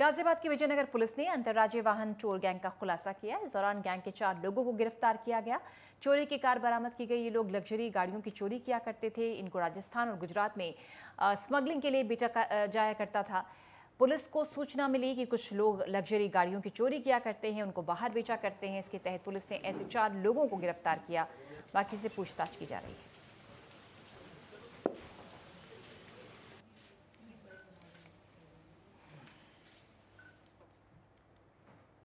गाजियाबाद की विजयनगर पुलिस ने अंतर्राज्यीय वाहन चोर गैंग का खुलासा किया इस दौरान गैंग के चार लोगों को गिरफ्तार किया गया चोरी की कार बरामद की गई ये लोग लग्जरी गाड़ियों की चोरी किया करते थे इनको राजस्थान और गुजरात में स्मगलिंग के लिए बेचा जाया करता था पुलिस को सूचना मिली कि कुछ लोग लग्जरी गाड़ियों की चोरी किया करते हैं उनको बाहर बेचा करते हैं इसके तहत पुलिस ने ऐसे चार लोगों को गिरफ्तार किया बाकी से पूछताछ की जा रही है